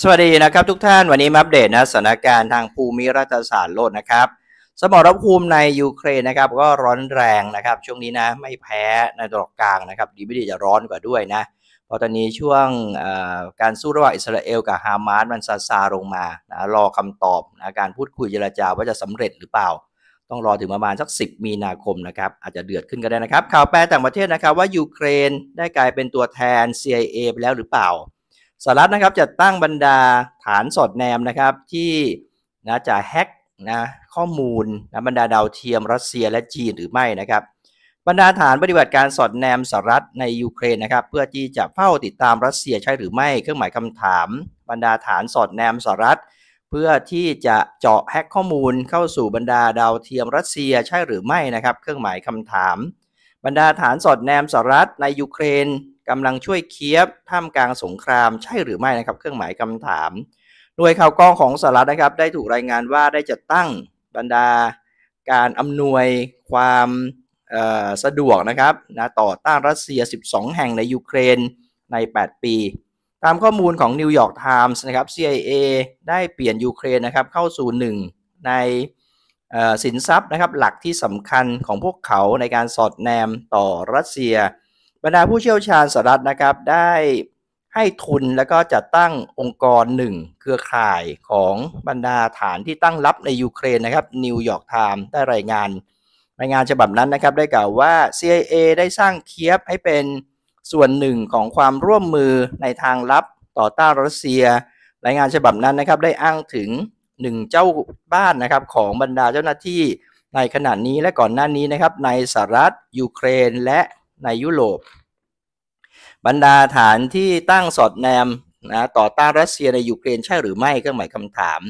สวัสดีนะครับทุกท่านวันนี้ มาอัปเดตนะสถานการณ์ทางภูมิรัฐศาสตร์โลกนะครับ สมรภูมิในยูเครนนะครับก็ร้อนแรงนะครับ ช่วงนี้นะไม่แพ้ในตลกกลางนะครับ ดีไม่ดีจะร้อนกว่าด้วยนะเพราะตอนนี้ช่วงการสู้ระหว่างอิสราเอล กับฮามาส มันซาซาลงมานะรอคำตอบนะการพูดคุยเจรจาว่าจะสำเร็จหรือเปล่า ต้องรอถึงประมาณสัก 10 มีนาคมนะครับอาจจะเดือดขึ้นก็ได้นะครับข่าวแปลต่างประเทศนะครับว่ายูเครนได้กลายเป็นตัวแทน CIA ไปแล้วหรือเปล่าสหรัฐนะครับจะตั้งบรรดาฐานสอดแนมนะครับที่นะจะแฮกนะข้อมูลนะบรรดาดาวเทียมรัสเซียและจีนหรือไม่นะครับบรรดาฐานปฏิบัติการสอดแนมสหรัฐในยูเครนนะครับ เพื่อที่จะเฝ้าติดตามรัสเซียใช่หรือไม่ เครื่องหมายคำถาม บรรดาฐานสอดแนมสหรัฐเพื่อที่จะเจาะแฮกข้อมูลเข้าสู่บรรดาดาวเทียมรัสเซียใช่หรือไม่นะครับเครื่องหมายคำถาม บรรดาฐานสอดแนมสหรัฐในยูเครนกำลังช่วยเคียบท่ามกลางสงครามใช่หรือไม่นะครับเครื่องหมายคำถามหน่วยข่าวกล้องของสหรัฐนะครับ ได้ถูกรายงานว่าได้จัดตั้งบรรดาการอำนวยความสะดวกนะครับนะต่อต้านรัสเซีย 12 แห่งในยูเครนใน 8 ปี ตามข้อมูลของนิวยอร์กไทมส์นะครับ CIA ได้เปลี่ยนยูเครนนะครับเข้าสู่หนึ่งในสินทรัพย์นะครับ หลักที่สำคัญของพวกเขาในการสอดแนมต่อรัสเซียบรรดาผู้เชี่ยวชาญสหรัฐนะครับ ได้ให้ทุนแล้วก็จัดตั้งองค์กรหนึ่งเครือข่ายของบรรดาฐานที่ตั้งรับในยูเครนนะครับนิวยอร์กไทม์ได้รายงาน รายงานฉบับนั้นนะครับได้กล่าวว่า CIA ได้สร้างเคียบให้เป็นส่วนหนึ่งของความร่วมมือในทางลับต่อต้านรัสเซีย รายงานฉบับนั้นนะครับได้อ้างถึงหนึ่งเจ้าบ้านนะครับของบรรดาเจ้าหน้าที่ในขณะนี้และก่อนหน้านี้นะครับในสหรัฐยูเครนและในยุโรปบรรดาฐานที่ตั้งสอดแนมนะต่อต้านรัสเซียในยูเครนใช่หรือไม่ก็หมายคำถาม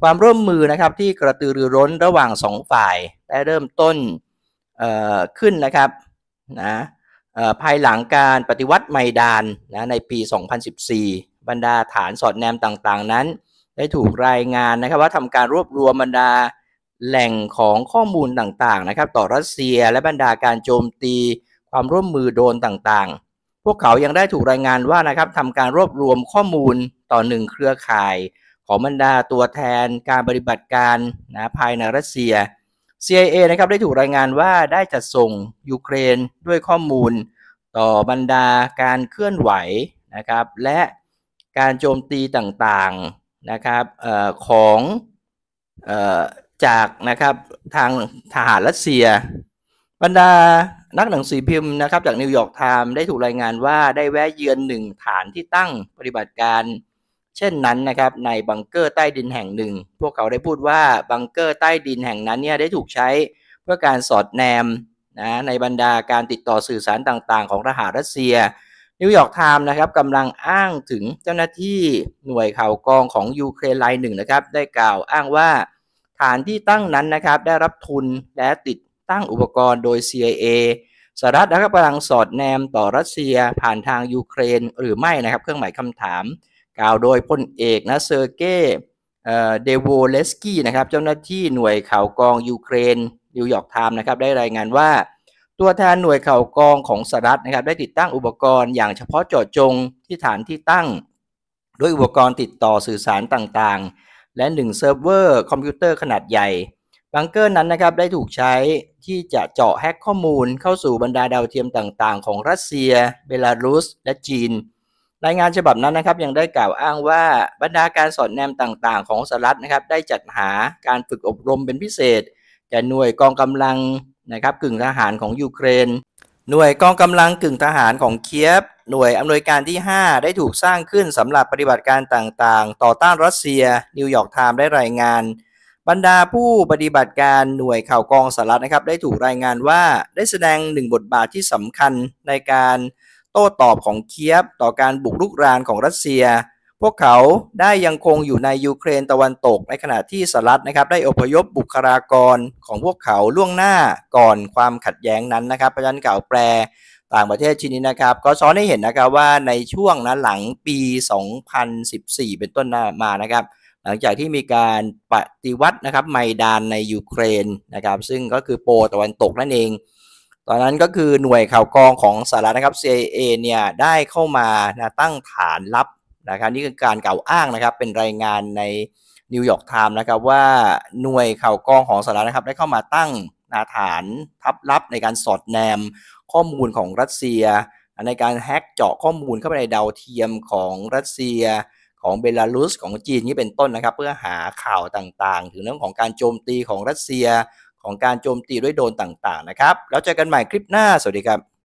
ความร่วมมือนะครับ ที่กระตือรือร้นระหว่างสองฝ่ายได้เริ่มต้นขึ้นนะครับนะภายหลังการปฏิวัติไมดานนะในปี 2014 บรรดาฐานสอดแนมต่างๆ นั้น ได้ถูกรายงานนะครับ ว่าทำการรวบรวมบรรดาแหล่งของข้อมูลต่างๆนะครับต่อรัสเซียและบรรดาการโจมตีความร่วม มือโดนต่างๆ พวกเขายังได้ถูกรายงานว่า นะครับทำการรวบรวมข้อมูลต่อหนึ่งเครือข่ายของบรรดาตัวแทนการปฏิบัติการนะภายในรัสเซีย CIA นะครับได้ถูกรายงานว่าได้ จัด ส่งยูเครนด้วยข้อมูลต่อบรรดาการเคลื่อนไหวนะครับและการโจมตีต่างๆ นะครับออของออจากนะครับทางทหารรัสเซีย บรรดานักหนังสือพิมพ์นะครับจากนิวยอร์กไทม์ได้ถูกรายงานว่าได้แวะเยือนหนึ่งฐานที่ตั้งปฏิบัติการ เช่นนั้นนะครับในบังเกอร์ใต้ดินแห่งหนึ่ง พวกเขาได้พูดว่าบังเกอร์ใต้ดินแห่งนั้นเนี่ยได้ถูกใช้เพื่อการสอดแนมนะในบรรดาการติดต่อสื่อสารต่างๆ ของทหารรัสเซียนิวยอร์กไทม์นะครับกำลังอ้างถึงเจ้าหน้าที่หน่วยข่าวกองของยูเครนลน์หนึ่งนะครับได้กล่าวอ้างว่าฐานที่ตั้งนั้นนะครับได้รับทุนและติดตั้งอุปกรณ์โดย CIA สหรัฐนะครับกำลังสอดแนมต่อรัสเซีย ผ่านทางยูเครนหรือไม่นะครับ เครื่องหมายคำถามกล่าวโดยพลเอกนะเซอร์เก้เดโวเลสกี้นะครับเจ้าหน้าที่หน่วยข่าวกอง ยูเครนนิวยอร์กไทม์นะครับได้รายงานว่า ตัวแทนหน่วยข่าวกองของสหรัฐนะครับได้ติดตั้งอุปกรณ์อย่างเฉพาะเจาะจงที่ฐานที่ตั้งด้วยอุปกรณ์ติดต่อสื่อสารต่างๆ และหนึ่งเซิร์ฟเวอร์คอมพิวเตอร์ขนาดใหญ่บังเกอร์นั้นนะครับได้ถูกใช้ที่จะเจาะแฮกข้อมูลเข้าสู่บรรดาดาวเทียมต่าง ๆ ของรัสเซียเบลารุสและจีน รายงานฉบับนั้นนะครับยังได้กล่าวอ้างว่าบรรดาการสอดแนมต่างๆ ของสหรัฐนะครับได้จัดหาการฝึกอบรมเป็นพิเศษแก่หน่วยกองกำลังนะครับกึ่งทหารของยูเครน หน่วยกองกำลังกึ่งทหารของเคียบหน่วยอำนวยการที่ 5 ได้ถูกสร้างขึ้นสำหรับปฏิบัติการต่าง ๆ ต่อต้านรัสเซียนิวยอร์กไทม์ได้รายงานบรรดาผู้ปฏิบัติการหน่วยข่าวกองสหรัฐนะครับ ได้ถูกรายงานว่าได้แสดงหนึ่งบทบาทที่สำคัญในการโต้ตอบของเคียบต่อการบุกรุกรานของรัสเซีย พวกเขาได้ยังคงอยู่ในยูเครนตะวันตกในขณะที่สหรัฐนะครับ ได้อพยพบุคลากรของพวกเขาล่วงหน้าก่อนความขัดแย้งนั้น นะครับพยจันท์ก่าวแปรต่างประเทศชิ้นนี้นะครับก็ซ้อนให้เห็นนะครับว่าในช่วงนะหลังปี 2014 เป็นต้นมานะครับหลังจากที่มีการปฏิวัตินะครับไมดานในยูเครนนะครับซึ่งก็คือโปตะวันตกนั่นเอง ตอนนั้นก็คือหน่วยข่าวกรองของสหรัฐนะครับ CIA เนี่ยได้เข้ามานะตั้งฐานลับนะครับ นี่คือการกล่าวอ้างนะครับเป็นรายงานในนิวยอร์กไทม์นะครับว่าหน่วยข่าวกรองของสหรัฐนะครับ ได้เข้ามาตั้งนาฐานทับลับ ในการสอดแนมข้อมูลของรัสเซีย ในการแฮกเจาะข้อมูลเข้าไปในดาวเทียมของรัสเซียของเบลารุสของจีนนี้เป็นต้นนะครับ เพื่อหาข่าวต่างๆ ถึงเรื่องของการโจมตีของรัสเซีย ของการโจมตีด้วยโดนต่างๆนะครับ แล้วเจอกันใหม่คลิปหน้า สวัสดีครับ